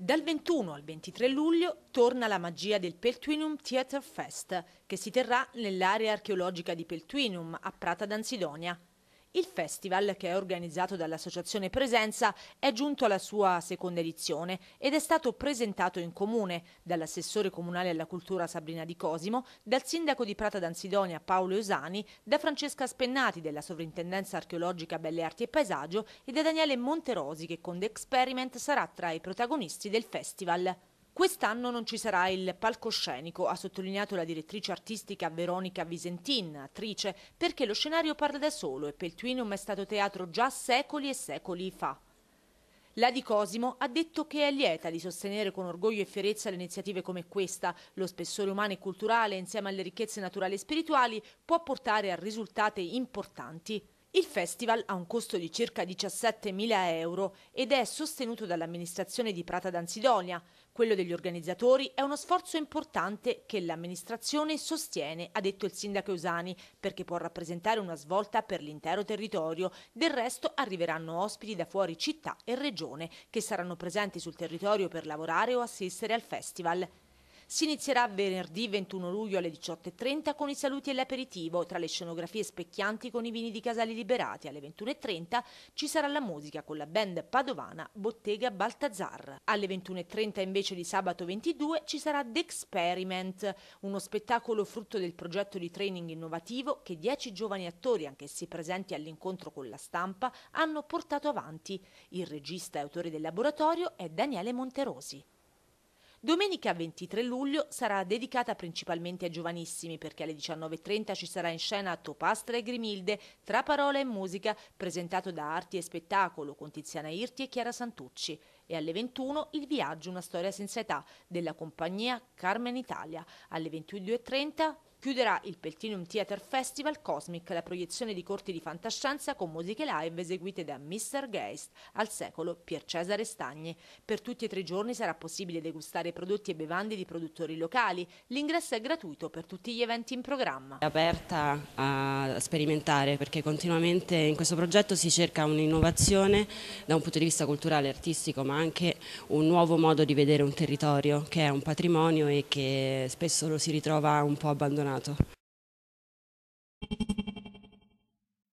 Dal 21 al 23 luglio torna la magia del Peltuinum Theatre Fest, che si terrà nell'area archeologica di Peltuinum, a Prata d'Ansidonia. Il festival, che è organizzato dall'associazione Presenza, è giunto alla sua seconda edizione ed è stato presentato in comune dall'assessore comunale alla cultura Sabrina Di Cosimo, dal sindaco di Prata d'Ansidonia Paolo Eusani, da Francesca Spennati della Sovrintendenza Archeologica Belle Arti e Paesaggio e da Daniele Monterosi che con The Experiment sarà tra i protagonisti del festival. Quest'anno non ci sarà il palcoscenico, ha sottolineato la direttrice artistica Veronica Visentin, attrice, perché lo scenario parla da solo e Peltuinum è stato teatro già secoli e secoli fa. La Di Cosimo ha detto che è lieta di sostenere con orgoglio e fierezza le iniziative come questa. Lo spessore umano e culturale, insieme alle ricchezze naturali e spirituali, può portare a risultati importanti. Il festival ha un costo di circa 17.000 euro ed è sostenuto dall'amministrazione di Prata d'Ansidonia. Quello degli organizzatori è uno sforzo importante che l'amministrazione sostiene, ha detto il sindaco Usani, perché può rappresentare una svolta per l'intero territorio. Del resto arriveranno ospiti da fuori città e regione che saranno presenti sul territorio per lavorare o assistere al festival. Si inizierà venerdì 21 luglio alle 18.30 con i saluti e l'aperitivo, tra le scenografie specchianti con i vini di Casali Liberati. Alle 21.30 ci sarà la musica con la band padovana Bottega Baltazar. Alle 21.30 invece di sabato 22 ci sarà The Experiment, uno spettacolo frutto del progetto di training innovativo che dieci giovani attori, anch'essi presenti all'incontro con la stampa, hanno portato avanti. Il regista e autore del laboratorio è Daniele Monterosi. Domenica 23 luglio sarà dedicata principalmente ai giovanissimi perché alle 19.30 ci sarà in scena Topastra e Grimilde, tra parole e musica, presentato da Arti e Spettacolo con Tiziana Irti e Chiara Santucci e alle 21 il viaggio Una storia senza età della compagnia Carmen Italia. Alle 22.30 Chiuderà il Peltinum Theater Festival Cosmic la proiezione di corti di fantascienza con musiche live eseguite da Mr. Geist al secolo Pier Cesare Stagni. Per tutti e tre i giorni sarà possibile degustare prodotti e bevande di produttori locali. L'ingresso è gratuito per tutti gli eventi in programma. È aperta a sperimentare perché continuamente in questo progetto si cerca un'innovazione da un punto di vista culturale, e artistico ma anche un nuovo modo di vedere un territorio che è un patrimonio e che spesso lo si ritrova un po' abbandonato.